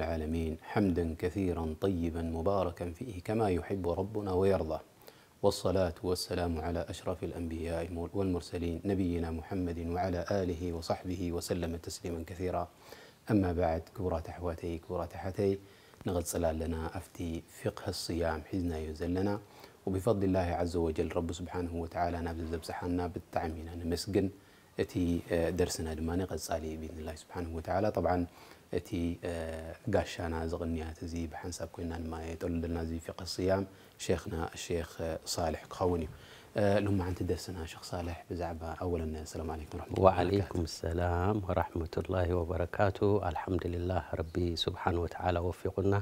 العالمين حمدا كثيرا طيبا مباركا فيه كما يحب ربنا ويرضى والصلاة والسلام على أشرف الأنبياء والمرسلين نبينا محمد وعلى آله وصحبه وسلم تسليما كثيرا أما بعد كبرى تحواتي كبرى تحتي نغد صلال لنا أفتي فقه الصيام حزنا يزل لنا وبفضل الله عز وجل رب سبحانه وتعالى نابز زبزحنا بالتعمين نمسقن أتي آه، درسنا لما نغد صالي بإذن الله سبحانه وتعالى طبعا እቲ ጋሻና ዝቕንያት እዚ ብሓንሳብ ኮይና ድማ የጠሉልና እዚ ፊቅ ስያም ሼክና ሼክ ሳልሕ ክኸውን እዩ لمعن تدرسنا شيخ صالح بزعبة أولا السلام عليكم ورحمة الله وعليكم السلام ورحمة الله وبركاته الحمد لله ربي سبحانه وتعالى وفقنا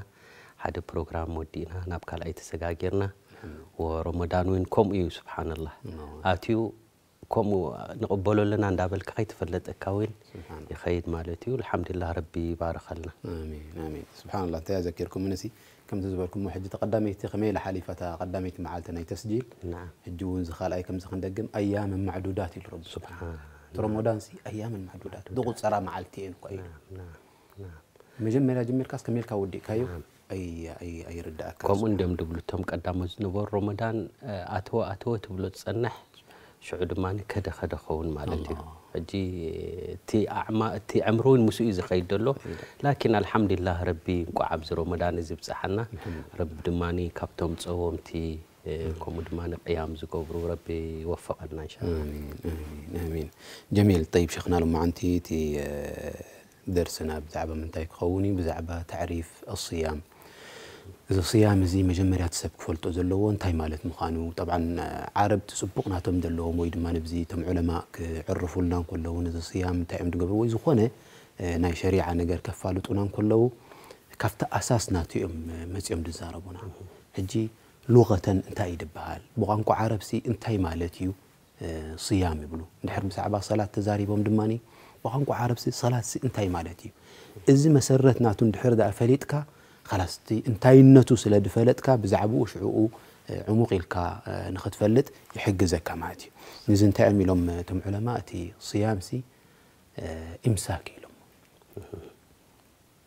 هذا بروجرام ودينا نبقى لأي تسجاجرنا ورمضان وينكم إيو سبحان الله آتيو كومو نقبلوا لنا ندابل كايت فلت اكاوين يخيد مالتي والحمد لله ربي بارك لنا امين امين سبحان الله تعالى ذكركم منسي كم تزبركم محج تقدمي تخمي فتا تقدمي معالتنا تسجيل نعم الجون زخال اي كم زخن دقم ايام معدودات الرب سبحان الله رمضان سي ايام معدودات ضغط سرا معالتين نعم نعم نعم مجمل جميل كاس كميل كاودي كايو اي اي اي رد اكاس كم اندم دبلتهم قدام رمضان اتو اتو تبلو تصنح شعود ماني كده خده خون مالتي أجي تي أعمى تي عمرون مسوي إذا خيد له إيه. لكن الحمد لله ربي قع عبز رمضان إذا بصحنا رب دماني كابتن تصوم تي إيه، إيه. كم دمان قيام زكوبرو ربي وفقنا إن شاء الله آمين آمين آمين جميل طيب شيخنا لما عنتي تي آه، درسنا بزعبة من تايك خوني بزعبة تعريف الصيام إذا صيام زي مجمرة تسب كفلت أزلوون تاي مالت مخانو طبعا عرب تسبقنا تم دلو مويد ما نبزي تم علماء عرفوا لنا كلون إذا صيام تاي عمد قبل وإذا خونة آه، ناي شريعة نقر كفالت ونان كلو كفت أساس ناتي أم مزي أم دزاربونا حجي لغة انتاي دبهال بغانكو عرب سي انتاي مالتيو آه، صيام يبلو نحر مساعة صلاة تزاري بوم دماني بغانكو عرب سي صلاة سي انتاي مالتيو إذا مسرتنا تندحر دا فليتكا خلاص انتاي النتو سلاد فلتك بزعبو وشعوقو عموق الكا نخد فلت يحق زكا ماتي نزن تعمي لهم تم علماء تي صيام سي امساكي لهم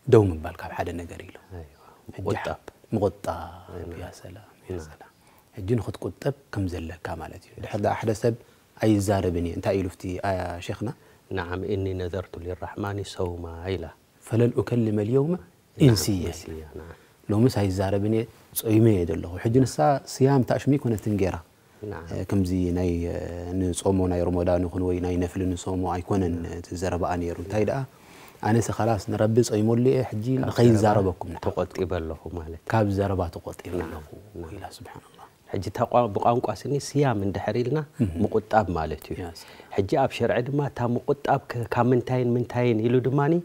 دوم ببالك بحد النقري لهم مغطاب مغطاب يا سلام يا سلام حجي نخد قطب كم زلك مالتي لحد احد سب اي زاربني انت اي لفتي يا شيخنا نعم اني نذرت للرحمن صوما عيلة فلن اكلم اليوم إنسية نعم، نعم. لو مس هاي زاربني صومي يدله حجي نسا صيام تأشمي كنا نجيرة نعم. آه، كم زي ناي آه، نصومو ناي رمضان يكون وي ناي نفل نصومو كنا تزرب أنا يرو تايدا أنا خلاص نربي صومو لي حجي نخي زاربكم إبل له مالك كاب زاربا إبل له إلى سبحان الله حجي تقوى بقانقوا سني صيام اندحريلنا مقطاب مالتي حجي اب شرع دما تا مقطاب كامنتاين منتاين يلو دماني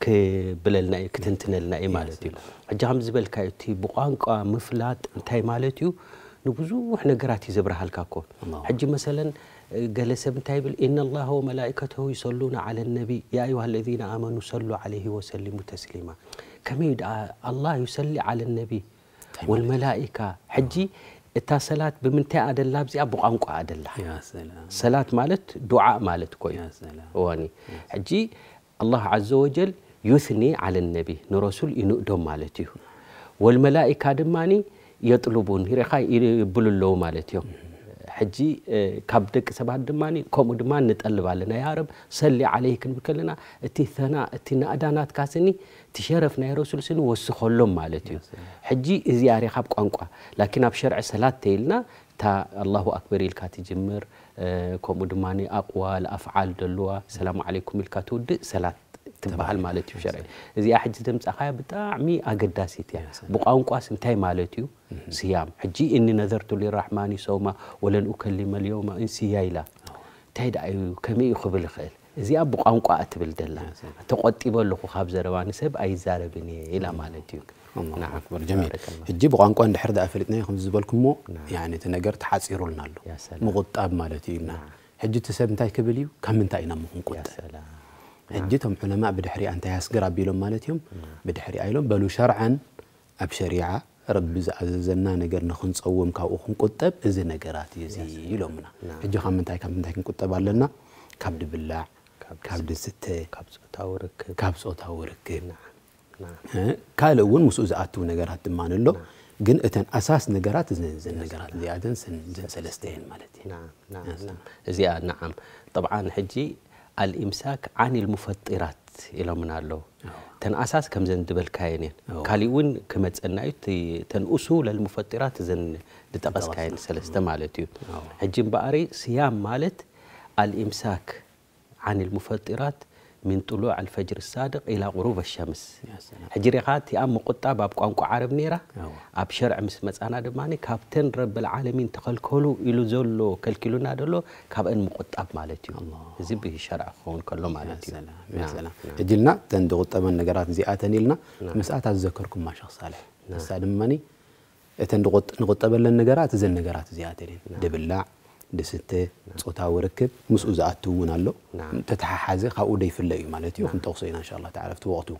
كبللنا كتنتنلنا إيه مالتيو حجام زبل كايتي بقانقا مفلات انتاي مالتيو نبزو احنا قراتي زبر هالكاكو حج مثلا قال تايبل ان الله وملائكته يصلون على النبي يا ايها الذين امنوا صلوا عليه وسلموا تسليما كم يدعى الله يصلي على النبي والملائكه حجي اتا صلات بمن تي ادلا بزي ابو قنقو ادلا يا سلام صلاة مالت دعاء مالت كوي يا سلام واني حجي الله عز وجل يثني على النبي نرسل ينؤدم مالتيه والملائكة دماني يطلبون رخاي يبلو اللو مالتيه حجي اه، كابدك سبع دماني كومو دمان نتقلب علينا يا رب سلي عليك نبكلنا اتي ثناء اتي نادانات كاسني تشرفنا يا رسول سن وسخلهم مالتيو حجي إذا رخاب قنقة لكن أبشرع صلاة تيلنا تا الله أكبر الكاتي جمر اه، كومو دماني أقوال أفعال دلوا سلام عليكم الكاتود سلات ዝተበሃል ማለት እዩ ሸርዒ እዚኣ ሕጂ ተምፃኻያ ብጣዕሚ ኣገዳሲት እያ ብቋንቋስ እንታይ ማለት እዩ ስያም ሕጂ እኒ ነዘርቱ ሊራሕማኒ ሰውማ ወለን ኡከሊመ ልዮማ እንስያ ኢላ እንታይ ዳ እዩ ከመይ እዩ ክብል ይኽእል እዚኣ ብቋንቋ እትብል ደላ ተቆጢበ ኣለኹ ካብ ዘረባ ንሰብ ኣይዛረብን እየ ኢላ ማለት እዩ ጀሚል ሕጂ ብቋንቋ እንድሕር ዳ ፈሊጥና ከም ዝበልኩም ሞ እቲ ነገር ተሓፂሩልና ኣሎ ምቁጣብ ማለት እዩ ኢልና ሕጂ እቲ ሰብ እንታይ ክብል እዩ ካብ ምንታይ ኢና ምክንቁጠብ حجتهم علماء بدحري أنت يسقر أبيلهم مالتهم بدحري أيلهم بلو شرعا أبشريعة رب زعزلنا نقر نخن صوم كاو خن قطب إذا نقرات يزي يلومنا نعم. حجو خام منتاي كم منتاي كن قطب لنا كابد بالله كابد ستة كابد أتاورك كابد أتاورك ካልእውን ምስኡ ዝኣትው ነገራት ድማ ንሎ ግን እተን ኣሳስ ነገራት እዘን ነገራት سلستين ሰለስተ نعم نعم نعم እዚኣ نعم. نعم طبعا حجي الإمساك عن المفطرات إلى من الله تنأساس كم زند بالكائنين كاليون كم تصنعت تن أصول المفطرات زن لتقص كائن سلست مالتي هجيم بقري صيام مالت الإمساك عن المفطرات من طلوع الفجر الصادق إلى غروب الشمس حجري خاتي أم مقطع باب قانقو عرب نيرا أيوة. أب شرع مس مصانا دماني كابتن رب العالمين تخلكلو إلو زلو كلكلونا دلو كاب أن مقطع مالتي الله به شرع خون كلو مالتي يا سلام يا نعم. سلام نعم. أجلنا تندو طبعا نقرات زياتني لنا نعم. مسأت أتذكركم ما شخص عليه نسأل ماني تندو نقطع بلن نقرات زين نقرات زياتني دبلع دستة صوتها وركب مسؤوزات تومن الله تتح حازة خاو دي في الليل مالتي نعم. توصينا إن شاء الله تعرف وقته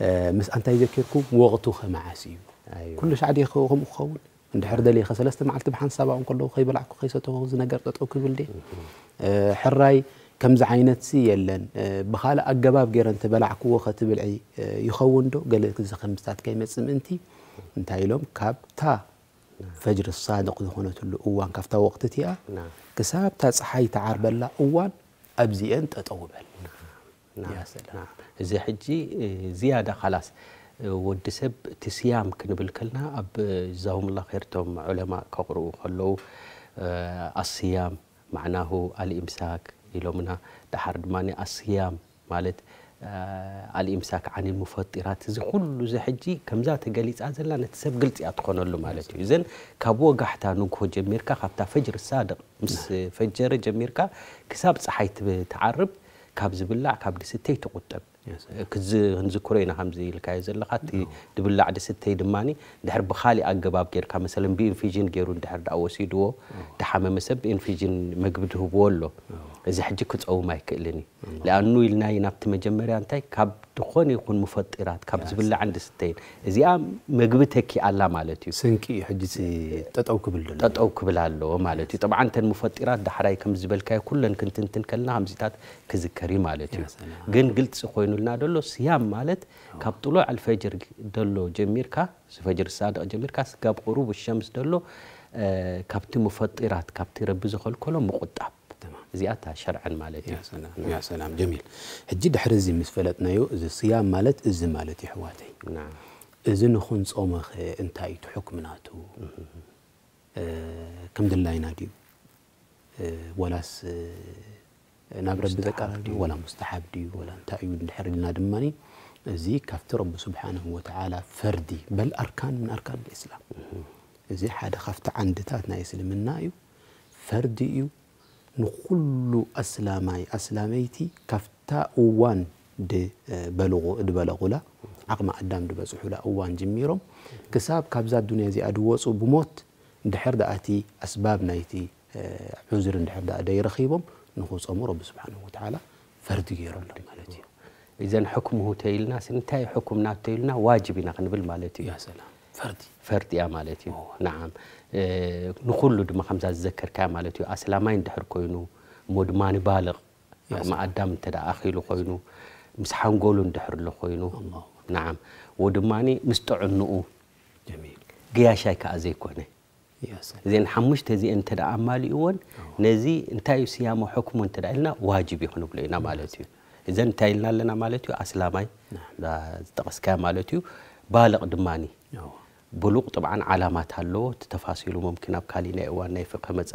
آه مس أنت يذكركم وقته مع سيو أيوة. كلش عادي خوهم وخون عند حرد لي خسلست مع التب حن سبع ونقول له خيب العك خيسة توزن قرطة أوكي ولدي آه حراي كم زعينت سي يلن بخال أجباب جير أنت بلعك وخت بلعي يخون دو قال لك إذا خمسة كيمات سمنتي انتهي لهم كاب تا فجر الصادق ذهونة اللؤوان كفتا وقتتها نعم كساب تصحي صحاي تاع اوان ابزي انت اطوبل نعم, نعم. يا سلام نعم زي حجي إيه، زياده خلاص إيه، ودي سب تسيام كنبل كلنا اب جزاهم الله خيرتهم علماء كقروا خلو أه الصيام معناه الامساك يلومنا تحرد ماني الصيام مالت أه آه، الامساك عن المفطرات زي كله زي حجي كم ذات قليت ازلا نتسب قلت يا تخون له مالتي زين نعم. كابو قحتا نكو جميركا حتى فجر الصادق مس نعم. فجر جميركا كساب صحيت تعرب كاب زبلع كاب ستي تقطب ክንዝክሮ ኢና ከምዚ ኢልካዮ ዘለካ እቲ ድብላዕ ድስተይ ድማኒ ድሕር ብካሊእ ኣገባብ ጌርካ መለ ብኢንፊዥን ገይሩ ድሕር ዳ ወሲድዎ ድሓመመ ሰብ ብኢንፊዥን ምግቢ ድህብዎ ኣሎ እዚ ሕጂ ክፀውም ኣይክእልን እዩ ሊኣኑ ኢልናይ ናብቲ መጀመርያ እንታይ ካብ ድኾነ ይኹን መፈጢራት ካብ ዝብላዕ ንድስተይን እዚኣ መግቢ ተኪ ኣላ ማለት እዩ ስንቂ ሕጂ ጠጠው ክብል ጠጠው ክብል ኣለዎ ማለት እዩ ጠብዓ እንተን መፈጢራት ዳሕራይ ከም ዝበልካዮ ኩለን ክንትንትን ከለና ከምዚታት ክዝከር እዩ ማለት እዩ ግን ግልፂ ኮይኑ نولنا دلو سيام مالت كاب طلوع الفجر دلو جميركا الفجر الصادق جميركا كاب غروب الشمس دلو كاب تي مفطرات كاب تي ربز خل كله مقطاب زيادة شرعا مالت يا سلام يا سلام جميل هجد حرزي مسفلت نيو زي مالت ازي مالت نعم ازي نخون صومخ انتاي تحكمناتو أه كم ولاس ناب رب ذكر ولا مستحب دي ولا تأيود الحر لنا دماني زي كفت رب سبحانه وتعالى فردي بل أركان من أركان الإسلام زي حدا خفت عند تاتنا يسلمنا يو فردي نقول أسلامي أسلاميتي كفتا أوان د بلغو د بلغو لا عقم أدام د بزحو لا أوان جميرهم كساب كابزات دنيا زي أدوات وبموت دحر دأتي أسباب نايتي عذر ندحر دا دير خيبهم نخوص أمور بسبحانه وتعالى فرد يرون لهم مالتي حكمه تيلنا سنتاي حكمنا تيلنا واجبنا قنبل مالتي يا سلام فردي فردي يا مالتي أوه. نعم آه، نقول له دم خمسة الذكر كام مالتي أسلامين دحر كوينو مدمان بالغ ما أدم تدا أخي له كوينو مسحان قولون يندحر له كوينو الله. نعم ودماني مستعنو جميل قياشاي كأزيكوني زين حمشت هذي أنت دا عمال يقول نزي أنت يسيام حكم أنت دا لنا واجب يكون بلينا مالتي إذا أنت لنا لنا مالتي أسلامي لا نعم. تقص كام مالتي بالغ دماني بلوغ طبعا علامات هلو تتفاصيله ممكن أبكالي نقوى نفق همز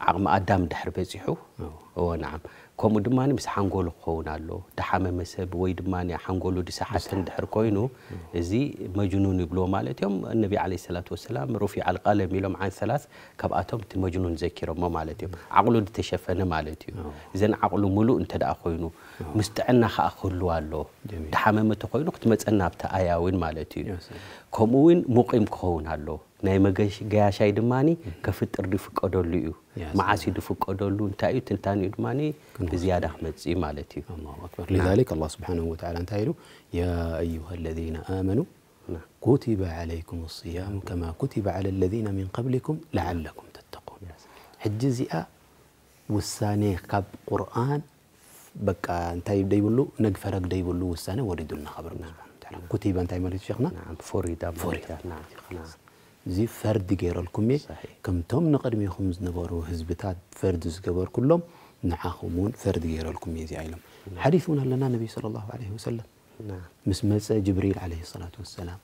عقم أدام دحر بيزيحو እዎ ንዓ ከምኡ ድማ ምስ ሓንጎሉ ክኸውን ኣሎ ድሓመመ ሰብ ወይ ድማ ሓንጎሉ ድሰሓተ ንድሕር ኮይኑ እዚ መጅኑን ይብሎ ማለት እዮም እነቢ ለ ሰላት ወሰላም ሩፊዕ ልቀለም ኢሎም ዓን ሰላት ካብኣቶም እቲ መጅኑን ዘኪሮሞ ማለት እዮም ዓቕሉ ድተሸፈነ ማለት እዩ እዘን ዓቕሉ ሙሉእ እንተ ደኣ ኮይኑ ምስ ጥዕና ከዓ ክህልዋ ኣሎ ዳሓመመ እተ ኮይኑ ክትመፀና ኣብቲ ኣያውን ማለት እዩ ከምኡ እውን ሙቂም ክኸውን ኣሎ ناي مجاش جاش أي دماني كفت أرضي فك أدلليو مع عسيد فك أدللو تأيو تنتاني دماني بزيادة أحمد زي مالتي الله أكبر لذلك الله سبحانه وتعالى تأيلو يا أيها الذين آمنوا كتب عليكم الصيام كما كتب على الذين من قبلكم لعلكم تتقون حجزي أ والثاني كاب قرآن بك أنت يبدأ يقول نقفرك دا يقول له والثاني وريد لنا خبرنا كتب أنت يا مالتي شيخنا نعم فريد فريد نعم خلاص زي فرد جيرالكمي كم توم نقدمي خمس نبارو هزبتات فرد زجبر كلهم نعاهمون فرد جيرالكمي زي عيلهم نعم. حديثنا لنا النبي صلى الله عليه وسلم نعم مس جبريل عليه الصلاة والسلام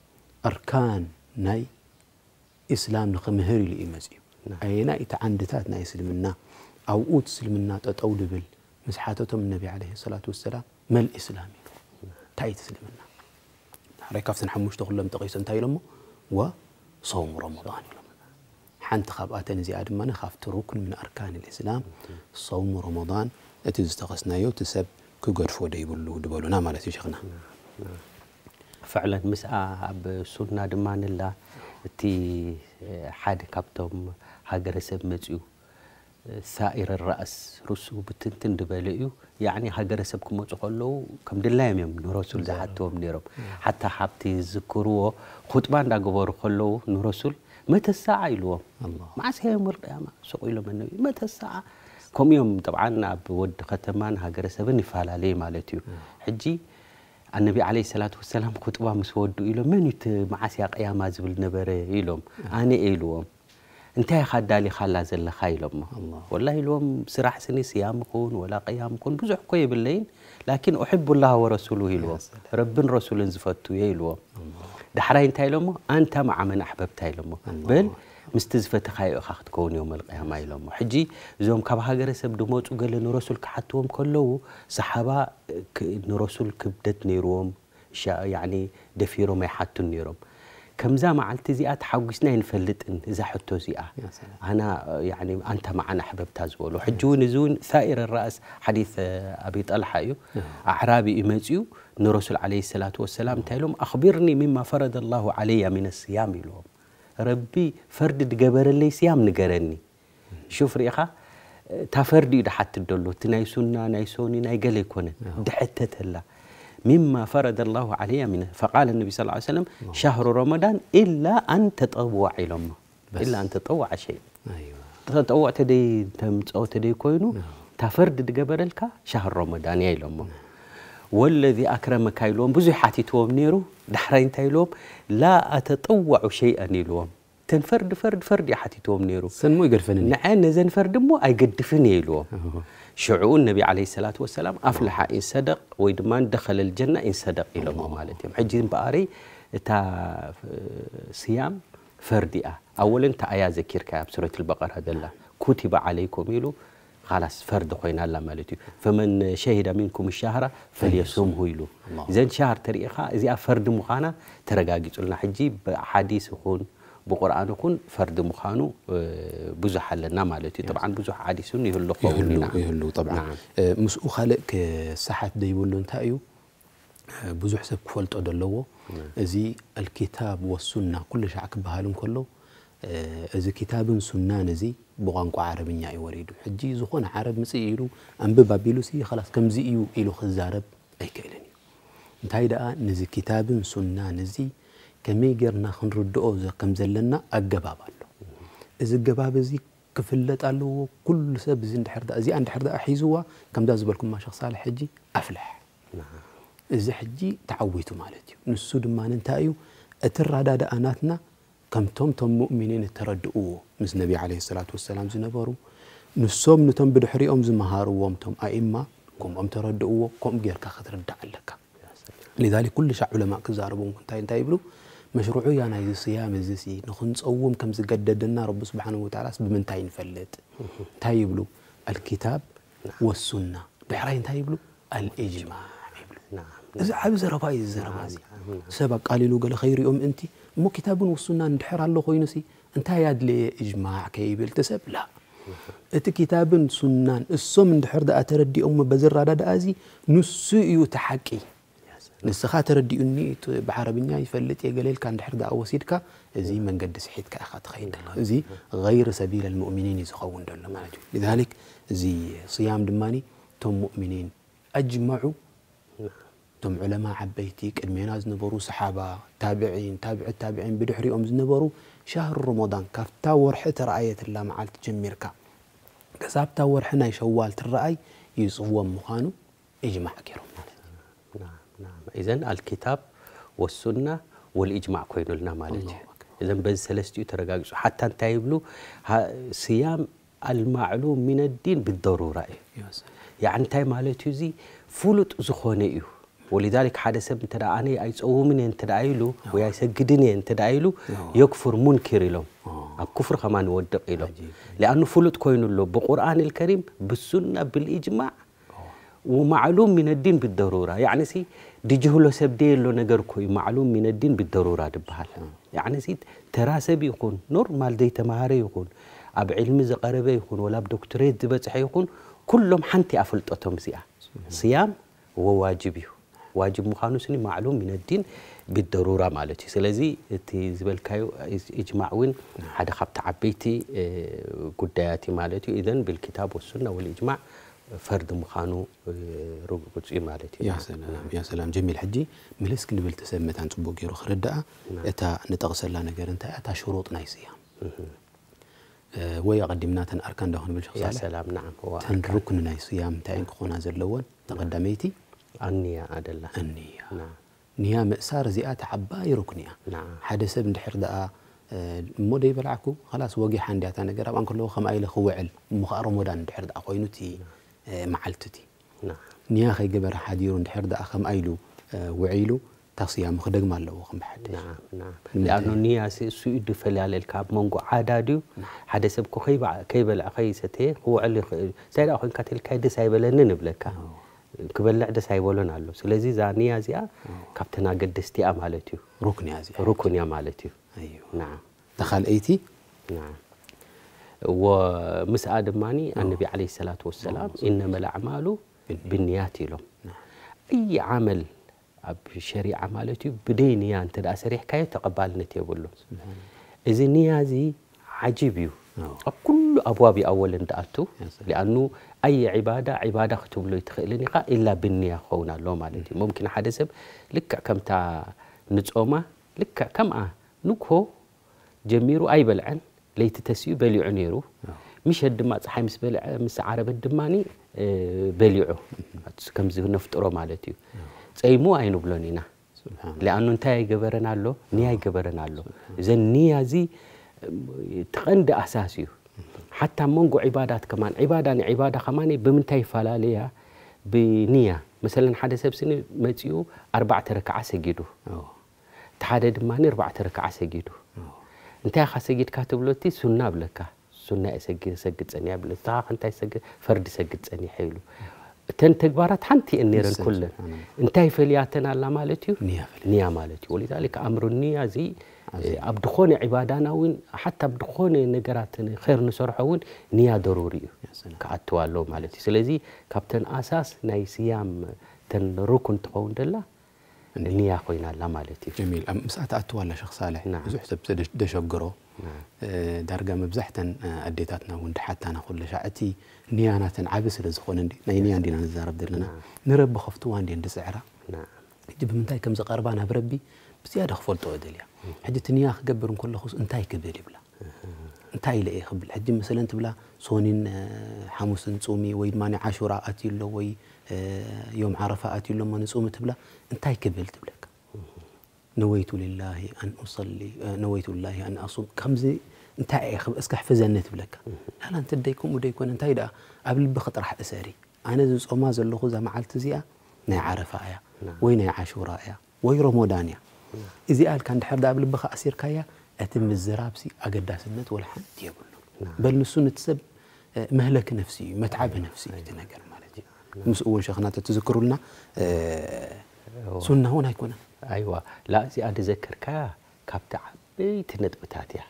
أركان ناي إسلام نخمهري لإمازيو نعم. أي ناي إتعندتات ناي سلمنا أو أوت سلمنا تطول بال مسحاتهم النبي عليه الصلاة والسلام ما الإسلام نعم. تاي تسلمنا ركافتن حموش تغلم تقيسن تايلمو و صوم رمضان حنت خبأت أتن زيادة من خافت ركن من أركان الإسلام صوم رمضان أتزتقسنا يو تسب كجر فودي بلو دبلو ما على شغنا فعلا مساء أب سنة دمان الله تي حاد كابتم هاجر سب متيو ሳኢረ ረአስ ርሱ ብትንትን ድበለ እዩ ያዕኒ ሃገረሰብ ክመፁ ከለዉ ከም ድላዮም እዮም ንረሱል ዝሓትዎም ነይሮም ሓታ ሃብቲ ዝዝክርዎ ኹጥባ እንዳገበሩ ከለዉ ንረሱል መተሳዓ ኢልዎም ማዓስያዮም ወልቅያማ ሰቑ ኢሎም ኣነቢ መተሳዓ ከምኡ እዮም ጠብዓ ኣብ ወዲ ከተማን ሃገረሰብን ይፈላለየ ማለት እዩ ሕጂ النبي عليه الصلاة والسلام خطبة مسودو إلو من يت معاسيا قيامة زبل نبرة إلوم أنا إلوم انتهى خد دالي خلا زل خايل أمه والله اليوم سراح سني صيام كون ولا قيام كون بزح كوي بالليل لكن أحب الله ورسوله اليوم رب رسول انزفتو يا اليوم دحرا انتهى لهم أنت مع من أحبب تهى لهم بل مستزفت خاي اخت كون يوم القيامة لهم حجي زوم كاب هاجر سب دموت وقال له رسول كحتوهم كله سحبا نرسول كبدت نيروم يعني دفيرو ما يحتو نيروم كمزا مع التزيات حوجسنا إن إذا حطوا زيا أنا يعني أنت معنا حبيب زولو وحجون زون ثائر الرأس حديث أبي طلحة يو أعرابي إمزيو نرسل عليه الصلاة والسلام تعلم أخبرني مما فرض الله علي من الصيام لهم ربي فرد جبر لي صيام نجرني شوف ريخه تفردي دحت دلو ناي نايسوني نايقل يكون دحتت الله مما فرض الله عليا من فقال النبي صلى الله عليه وسلم شهر رمضان الا ان تطوع لهم الا ان تطوع شيء ايوه تطوع تدي تم تمصو تدي كوينو نعم. تفرد دغبرلك شهر رمضان يا لهم نعم. والذي اكرمك يلوم بزي حاتي توم نيرو دحرين تايلوم لا اتطوع شيئا يلوم تن فرد فرد فرد يحتي توم نيرو سن مو يقرفن نعين نزن فرد مو أيقدفن يلو شعور النبي عليه الصلاة والسلام أفلح إن صدق ويدمان دخل الجنة إن صدق إلى ما مالتهم حجي بقاري تا آه، صيام فردئة أه. أولا تا ذكر كاب سورة البقرة هذا الله كتب عليكم يلو خلاص فرد خوينا الله مالتي فمن شهد منكم الشهر فليصومه يلو زين شهر تريخا إذا فرد مخانا ترقاقي قلنا حجي بحديث خون بقرآن يكون فرد مخانو آه، بزح لنا مالتي طبعا بزح عادي سن يهلو قولنا يهلو طبعا نعم. آه، مسؤو خالق آه، ساحة ديولو انتايو بزح سب كفلت أدلوه نعم. زي الكتاب والسنة كل شعك بهالهم كله إذا كتاب سنة نزي بغانكو عربي يا وريدو حجي زخون عرب مسيرو أم ببابيلو سي خلاص كم زي إلو خزارب أي كيلني انتايدا نزي كتاب سنة نزي كمي جرنا خنرد أوزة كم زلنا الجباب الله إذا الجباب زي كفلت الله كل سب زين حرد أزي عند حرد أحيزوا كم داز بالكم ما شخص على حجي أفلح إذا حجي تعويتوا مالتي نسود ما ننتايو أتر رادا أناتنا كم توم توم مؤمنين تردؤوا مس النبي عليه الصلاة والسلام زنبارو نصوم نتم بدحري أم زمهار ومتم أئمة كم أم تردؤوا كم غير كخذ رد لذلك كل شعب علماء كزاربون كنتاي تايبلو مشروعه يانا زي سي نخون صوم كم زقددنا رب سبحانه وتعالى بمنتاي نفلط تاي تايبلو الكتاب نعم. والسنه بحرين تايبلو الاجماع نعم اذا عبز ربائي الزرمازي نعم. نعم. سبق قال له قال خير أم انت مو كتاب والسنه ندحر الله نسي أنت انتاي لي اجماع كيبل تسب لا كتاب سنان ሱናን ندحر دا أتردي أم بزر دا أزي እዩ تحكي نسخة تردي أني بعربية يفلت يجليل كان حرد أو سيدك زي من قد سحيتك أخذ خير زي غير سبيل المؤمنين يزخون دون ما لذلك زي صيام دماني تم مؤمنين أجمعوا تم علماء عبيتيك الميناز نبرو صحابة تابعين تابع التابعين بدحر أم نبرو شهر رمضان كفتا حتى رأية الله مع التجميركا كسابتا ورحنا يشوال الرأي يصوم مخانو اجمع كيرو نعم اذا الكتاب والسنه والاجماع كوينو لنا مالت اذا بز ثلاثتيو ترغاغصو حتى انت يبلو صيام المعلوم من الدين بالضروره يا يعني انت مالتيو زي فلوت زخونه يو ولذلك حدا سب انت انا ايصومن انت دايلو ويا يسجدن انت دايلو يكفر منكر لهم آه. الكفر كمان ودق لهم لانه فلوت كوينو له بالقران الكريم بالسنه بالاجماع ومعلوم من الدين بالضرورة يعني سي جهلو سبديلو نجر كوي معلوم من الدين بالضرورة دبحال يعني سي تراسب يكون نورمال دي تمهاري يكون أب علم زقربة يكون ولا بدكتوريت زبتح يكون كلهم حنتي أفلتتهم زيها صيام وواجب واجب مخانو سني معلوم من الدين بالضرورة مالتي سلازي تي زبل كايو إجماع وين نعم. حدا خبت عبيتي إيه، قدياتي مالتي إذن بالكتاب والسنة والإجماع فرد مخانو روبو تسي مالتي يا سلام يا سلام جميل حجي ملسك نبل تسمت عن تبوكي روخ ردا اتا نتغسلا نجر انت اتا شروط نايسيا وي قدمنا تن اركان دهون بالشخص يا سلام نعم هو تن ركن نايسيا كون كخونا زلون تقدميتي النية عدل النية نعم نيا مأسار زئا تعباي ركنية نعم حدا سب ندحر دقا እሞ ደይበልዓኩ ኸላስ ወጊሓ እንዲያታ ነገር ኣብኣን ከለዎ ከምኣ ኢለ ክውዕል እሞ ከዓ ሮሞዳን ድሕር معلتتي نعم نياخي قبر حديرون حرد أخم أيلو آه، وعيلو تصيام مخدق مال لو خم بحد نعم نعم لأنه نيا سو يدفع لي على الكاب مونغو عدادو نعم. حدا سب كخيب كيب العقي ستي هو اللي خ... سير أخن كتل كيد سايب لنا نبلكا كبل لعدة سايبولون على لو سلزي زانيا زيا كابتن عقد استي أمالتيو ركن يا زيا ركن يا مالتيو أيوه نعم دخل أيتي نعم ومس ادم ماني آه. النبي عليه الصلاه والسلام نعم، انما الاعمال بالنيات لهم نعم. اي عمل بشريعه مالتي بدي نيا انت دا سريح كاي تقبال نتي يقولوا اذا نيازي عجيب يو نعم. كل ابواب اول انت اتو لانه اي عباده عباده ختم له تخلني الا بالنيا خونا لو مالتي ممكن حد سب لك كم تا نصومه لك كم اه نكو جميرو اي بلعن ለይቲ ተስኡ በሊዑ ነይሩ ምሸት ድማ ፀሓይ ምስ በልዐ ምስ ዓረበት ድማ በሊዑ ከምዚ ነፍጥሮ ማለት እዩ ፀይሙ ኣይንብሎን ኢና ኣኑ እንታይ ኣይገበረን ኣሎ ንያ ኣይገበረን ኣሎ እዘ ንያ እዚ ተቐንዲ ኣሳስ እዩ ሓታ መንጎ ዕባዳት ከማ ዕባዳ ዕባዳ ከማ ብምንታይ ይፈላለያ ብንያ መሰለ ሓደ ሰብ ስኒ መፅኡ ኣርባዕተ ርክዓ ሰጊዱ እቲ ሓደ ድማ ኣርባዕተ ርክዓ ሰጊዱ انت خا سجد كاتبلوتي سنة بلكا سنة سجل سجد أني قبل تا أنت سجل فرد سجل سنة حلو تن تجبرت حنتي النيران كلها انت فلياتنا الله مالتي نيا فلي. نيا مالتي ولذلك أمر النية زي أبدخون عبادنا وين حتى أبدخون نجراتنا خير وين نيا ضروري كاتوالو مالتي سلزي كابتن أساس نيسيام تن ركن تقول الله نيا يعني خوينا لا مالتي جميل ام ساعه اتوالا شخص صالح نعم زحت دشقرو نعم. آه، دارقا مبزحتا آه، اديتاتنا وند حتى انا كل شعتي نيانا تنعبس لزخون ندي نيا نعم. ندينا نزارب دلنا نعم. نرب خفتو واندي عند سعره نعم جب منتاي كم زقرب انا بربي بزياده خفلتو ادليا حجي تنيا خقبر كل خص انتاي كبير بلا انتاي لاي خبل حجي مثلا تبلا سونين آه، حموس نصومي ويد ماني عاشوراء اتي وي يوم عرفة آتي لما نصوم تبلا انتاي كبل تبلك نويت لله أن أصلي نويت لله أن أصوم كم زي انت اخ اسك حفظ النت بلاك انت ديكم وديكون انت دا قبل بخط راح اساري انا ذو صوما زلو خذا معلت زي نا عرفة ايا نعم. وين يا عاشوراء ايا وي رمضان يا نعم. اذا قال كان حدا قبل بخ اسير كايا اتم الزرابسي اقداس النت ولا حد يقول نعم. بل نسون تسب آه، مهلك نفسي متعب أيوة. نفسي أيوة. تنقل ما نعم. مسؤول اول شيخنا تتذكروا لنا آه، سنه هنا يكون ايوه لا زي عند ذكرك كابتا بيت نطبتات يا يعني.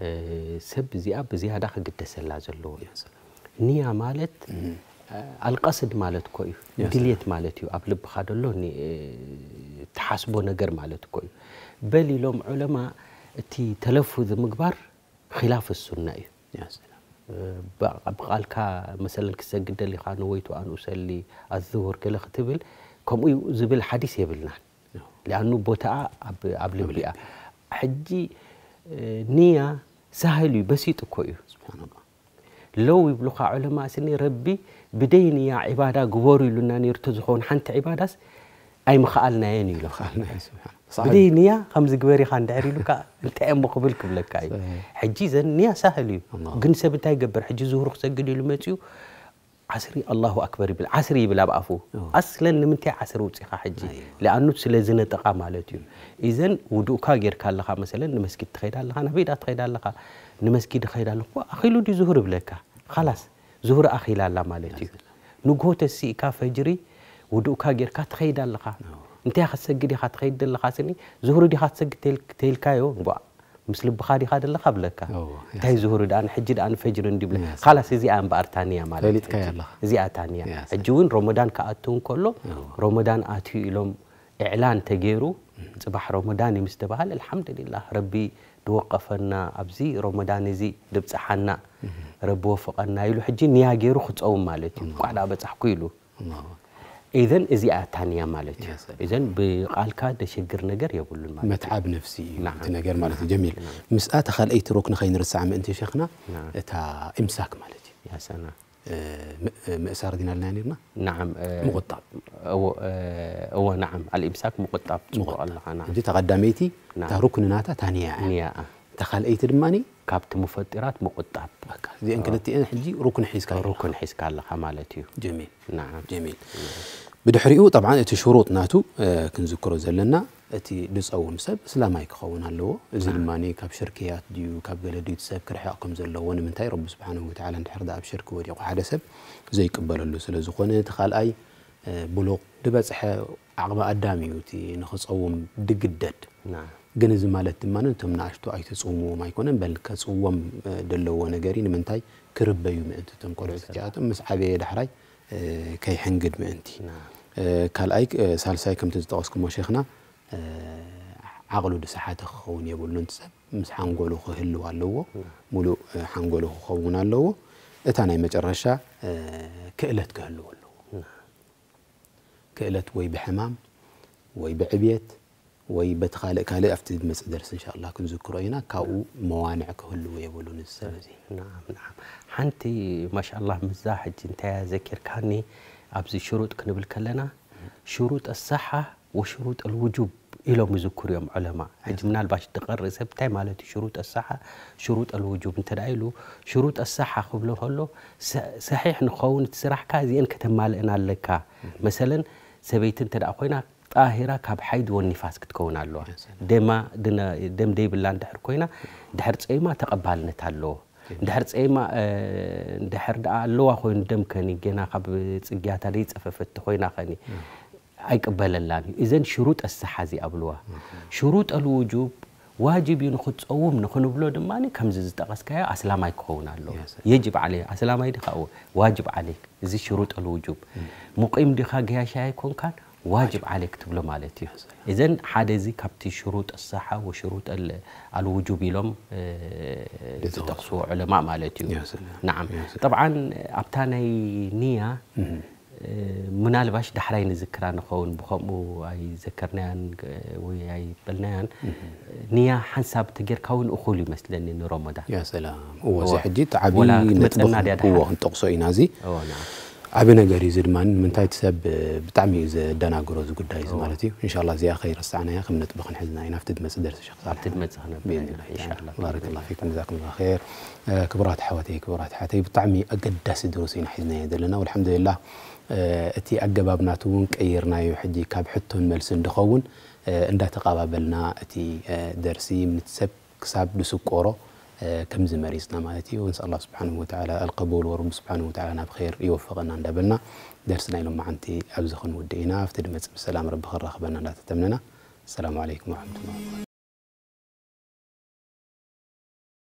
آه، سب زي اب زي هذا قد تسلا زلو نيا مالت آه، القصد مالت كوي دليت مالت يو قبل بخادلو ني تحاسبو نجر مالت كوي بل لهم علماء تي تلفظ مقبر خلاف السنه يا سلام بقالك مثلا كسجد اللي خان ويتو ان اصلي الظهر كلا ختبل كم زبل حديث يبلنا لانه بوتا اب اب لبيا حجي نيا سهل بسيط كوي سبحان الله لو يبلغ علماء سني ربي بدين يا عباده غور يلنا نيرتزخون حنت عباده أي مخالنا نايني له مخال ناي سبحان بدي نيا خمس قبري خان دعري لك أنت أم مقبل قبلك أي حجيز النيا سهل يو قن سبتاي قبر حجي زهور خسجد يلو ماتيو عسري الله أكبر بل عسري بلا بأفو أصلا لمن تي عسرو تسيخ حجي أيوه. لأنه سلزنة تقام على تيو إذن ودو كاير كان لها مثلا نمسكي تخيدا لها نبيدا تخيدا لها نمسكي تخيدا لها أخيلو دي زهور بلاك خلاص زهور أخيلا لها مالتي نقوة السيكا ውድኡካ ጌርካ ትኸይድ ኣለኻ እንታይ ክትሰግድ ኢኻ ትኸይድ ዘለኻ ስኒ ዝሁሩ ዲኻ ትሰግድ ተይልካዮ እንጓ ምስ ልብኻ ዲኻ ደለካ ብለካ እንታይ ዝሁሩ ዳኣን ሕጂ ዳኣን ፈጅርን ድብለ ካላስ እዚኣ እምበኣር ታንያ ማለት እዚኣ ታንያ ሕጂ እውን ሮሞዳን ክኣቱ እንከሎ ሮሞዳን ኣትዩ ኢሎም إعلان تجيرو صباح رمضان مستبهل الحمد لله ربي دوقفنا أبزي رمضان زي دبصحنا ربي وفقنا يلو حجي نيا جيرو خصوم مالتي قعدا بصحكو يلو إذن إذا أتانيا مالتي إذن بقالك هذا شجر نجر يقول المال متعب نفسي نعم نجر مالتي جميل نعم. مسأت خال أي تروكنا خلينا نرسع من أنت شيخنا نعم. تا إمساك مالتي يا سنة مأسار دينا لنا نعم مقطع أو, أو نعم الإمساك مقطع مقطع نعم تغدى تقدميتي نعم. ناتا تانيا نعم. تخال أي تدماني كابت مفطرات مقطعات زي إن كنتي آه. إن حجي ركن حيسك ركن حيسك الله خمالتيو جميل نعم جميل نعم. بدحريو طبعا أتي شروط ناتو آه، كنذكره زلنا أتي دس أو مسب سلام عليك خوان هلو نعم. زلماني كاب شركيات ديو كاب جلدي تسب كرح أقم زلوا وأنا من تاي رب سبحانه وتعالى نتحرد أب شرك ودي واحد سب زي كبر اللو سلزخون تخال أي آه، بلوغ دبس حا عقب قدامي وتي نخص أول دقدد نعم جنز زي مالت تمان أنتم نعشتو أي تصوموا ما يكون بل كصوم دلو نجارين من تاي كرب يوم أنت تم كل عتكاتم مس عبيه دحري كي حنجد من أنتي كال أي سالساي كم تزتقسكم شيخنا عقلو دسحات خون يبولون تسب مس حنقولو خهلو علوه ملو حنقولو خون علوه እታናይ መጨረሻ ክእለት ክህልው ኣለዎ ክእለት ወይ ብሕማም ወይ ብዕብየት وي بتخال كهل أفتد مس درس إن شاء الله كن ذكرينا كأو نعم. موانع كهل ويبولون السلزي نعم نعم حنتي ما شاء الله مزاح جنتا ذكر كاني أبزي شروط كنا بالكلنا شروط الصحة وشروط الوجوب إلى مذكر يوم علماء حجمنا الباش تقرر سبتاي مالت شروط الصحة شروط الوجوب انت دايلو شروط الصحة خبلو هلو صحيح نخون تسرح كازي إن كتمال إنا لكا مثلا سبيت انت دا ጣሂራ ካብ ሓይድ ወኒፋስ ክትከውን ኣለዋ ደም ደይብላ እንድሕር ኮይና ድሕር ፀይማ ተቐባልነት ኣለዎ እንድሕር ፀይማ እንድሕር ደኣ ኣለዋ ኮይኑ ደም ከኒ ገና ካብ ፅግያታ ዘይፀፈፈቲ ኮይና ከኒ ኣይቅበለላን እዩ እዘን ሽሩጥ ኣሰሓዚ ኣብልዋ ሽሩጥ ልውጁብ ዋጅብ እዩ ንክትፀውም ንክንብሎ ድማ ከምዚ ዝጠቐስካዮ ኣስላማይ ክኸውን ኣሎ የጅብ ዓለ ኣስላማይ ዲኻ ዋጅብ ዓለይክ እዚ ሽሩጥ ልውጁብ ሙቂም ዲኻ ገያሻ ኣይኮንካን واجب عليك تبلو مالتي إذن حادي زي كابتي شروط الصحة وشروط الوجوب لهم آه، تقصوا علماء مالتي نعم طبعا أبتاني نية آه، منال باش دحرين ذكران خون بخم وأي ذكرنيان آه، وأي بلنيان نية حنساب تقير كون أخولي مثلا نرمضان يا سلام هو زي حجي تعبي نتبخ هو تقصوا إنازي نعم عبنا قري زدمان من تايت سب بتعمي زدنا جروز قد هاي زمالتي إن شاء الله زي خير استعنا يا خم نطبخ نحزنا هنا في تدمس درس شخص على تدمس هنا بإذن الله إن شاء الله بارك الله فيكم جزاكم الله خير كبرات حواتي كبرات حواتي بتعمي أقدس دروسين حزنا يدلنا والحمد لله اتي أقبابنا تون كأيرنا يحجي كاب حتون ملسن دخون عند تقابلنا اتي درسي من تسب كساب دسوك أورو كم زمريزنا مالتي ونسى الله سبحانه وتعالى القبول ورب سبحانه وتعالى بخير يوفقنا ندبلنا درسنا لهم معنتي أبزخن ودينا في بسلام رب خير رخبنا لا تتمننا السلام عليكم ورحمة الله